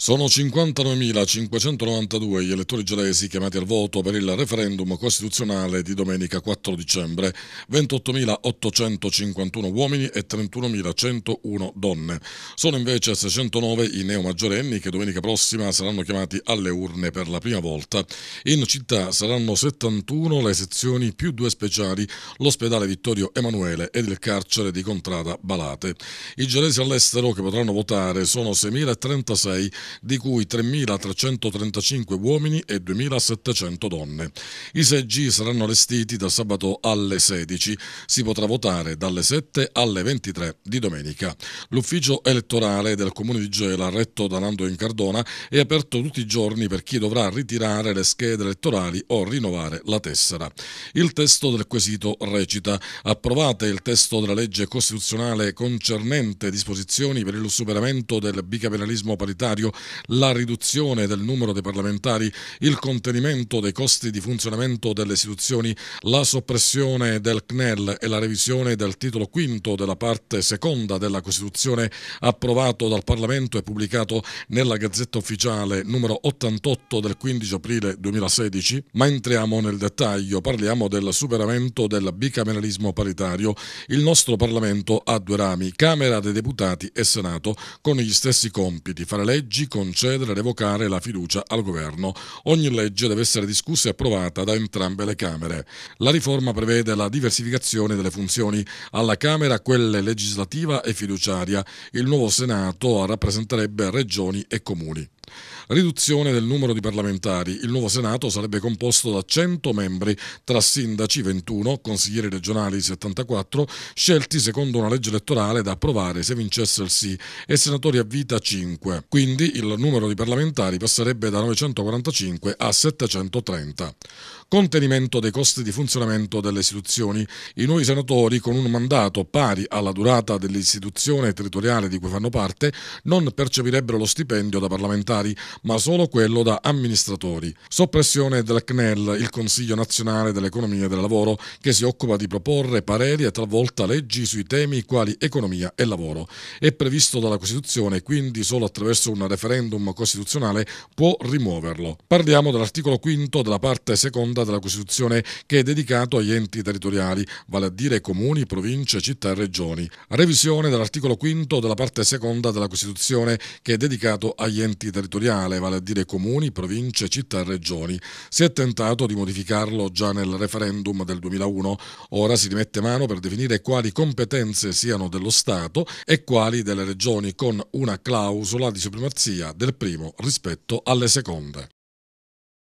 Sono 59.592 gli elettori gelesi chiamati al voto per il referendum costituzionale di domenica 4 dicembre, 28.851 uomini e 31.101 donne. Sono invece 609 i neomaggiorenni che domenica prossima saranno chiamati alle urne per la prima volta. In città saranno 71 le sezioni più due speciali, l'ospedale Vittorio Emanuele ed il carcere di Contrada Balate. I gelesi all'estero che potranno votare sono 6.036 di cui 3.335 uomini e 2.700 donne. I seggi saranno allestiti da sabato alle 16. Si potrà votare dalle 7 alle 23 di domenica. L'ufficio elettorale del comune di Gela, retto da Nando in Cardona, è aperto tutti i giorni per chi dovrà ritirare le schede elettorali o rinnovare la tessera. Il testo del quesito recita: approvate il testo della legge costituzionale concernente disposizioni per il superamento del bicameralismo paritario la riduzione del numero dei parlamentari, il contenimento dei costi di funzionamento delle istituzioni, la soppressione del CNEL e la revisione del titolo quinto della parte seconda della Costituzione approvato dal Parlamento e pubblicato nella Gazzetta Ufficiale numero 88 del 15 aprile 2016, ma entriamo nel dettaglio, parliamo del superamento del bicameralismo paritario. Il nostro Parlamento ha due rami, Camera dei Deputati e Senato, con gli stessi compiti, fare leggi, concedere e revocare la fiducia al governo. Ogni legge deve essere discussa e approvata da entrambe le Camere. La riforma prevede la diversificazione delle funzioni alla Camera, quelle legislativa e fiduciaria. Il nuovo Senato rappresenterebbe regioni e comuni. Riduzione del numero di parlamentari. Il nuovo Senato sarebbe composto da 100 membri, tra sindaci 21, consiglieri regionali 74, scelti secondo una legge elettorale da approvare se vincesse il sì, e senatori a vita 5. Quindi il numero di parlamentari passerebbe da 945 a 730 contenimento dei costi di funzionamento delle istituzioni. I nuovi senatori, con un mandato pari alla durata dell'istituzione territoriale di cui fanno parte, non percepirebbero lo stipendio da parlamentari, ma solo quello da amministratori. Soppressione del CNEL, il Consiglio nazionale dell'economia e del lavoro, che si occupa di proporre pareri e talvolta leggi sui temi quali economia e lavoro. È previsto dalla Costituzione, quindi solo attraverso un referendum costituzionale può rimuoverlo. Parliamo dell'articolo 5 della parte seconda seconda della Costituzione che è dedicato agli enti territoriali, vale a dire comuni, province, città e regioni. Revisione dell'articolo 5 della parte seconda della Costituzione che è dedicato agli enti territoriali, vale a dire comuni, province, città e regioni. Si è tentato di modificarlo già nel referendum del 2001. Ora si rimette mano per definire quali competenze siano dello Stato e quali delle regioni con una clausola di supremazia del primo rispetto alle seconde.